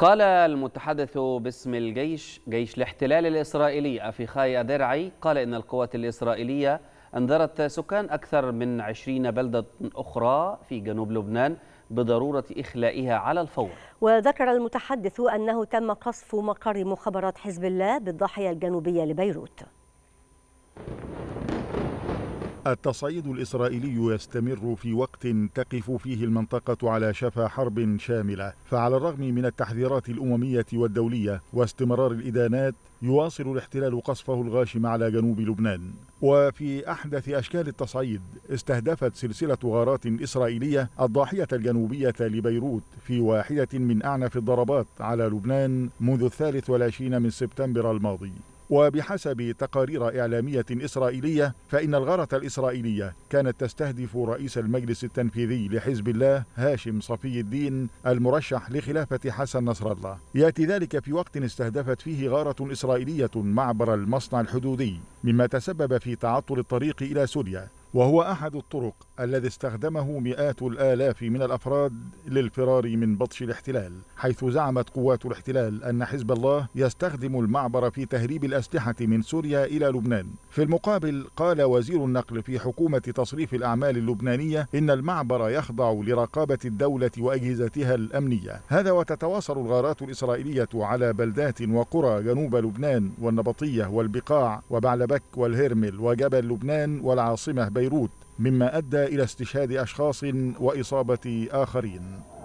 قال المتحدث باسم الجيش جيش الاحتلال الإسرائيلي أفيخاي أدرعي قال إن القوات الإسرائيلية أنذرت سكان أكثر من 20 بلدة أخرى في جنوب لبنان بضرورة إخلائها على الفور وذكر المتحدث أنه تم قصف مقر مخابرات حزب الله بالضاحية الجنوبية لبيروت التصعيد الإسرائيلي يستمر في وقت تقف فيه المنطقة على شفا حرب شاملة فعلى الرغم من التحذيرات الأممية والدولية واستمرار الإدانات يواصل الاحتلال قصفه الغاشم على جنوب لبنان وفي أحدث أشكال التصعيد استهدفت سلسلة غارات إسرائيلية الضاحية الجنوبية لبيروت في واحدة من أعنف الضربات على لبنان منذ الثالث والعشرين من سبتمبر الماضي وبحسب تقارير إعلامية إسرائيلية فإن الغارة الإسرائيلية كانت تستهدف رئيس المجلس التنفيذي لحزب الله هاشم صفي الدين المرشح لخلافة حسن نصر الله يأتي ذلك في وقت استهدفت فيه غارة إسرائيلية معبر المصنع الحدودي مما تسبب في تعطل الطريق إلى سوريا وهو أحد الطرق الذي استخدمه مئات الآلاف من الأفراد للفرار من بطش الاحتلال حيث زعمت قوات الاحتلال أن حزب الله يستخدم المعبر في تهريب الأسلحة من سوريا إلى لبنان في المقابل قال وزير النقل في حكومة تصريف الأعمال اللبنانية إن المعبر يخضع لرقابة الدولة وأجهزتها الأمنية هذا وتتواصل الغارات الإسرائيلية على بلدات وقرى جنوب لبنان والنبطية والبقاع وبعلبك والهرمل وجبل لبنان والعاصمة بيروت مما ادى الى استشهاد اشخاص واصابه اخرين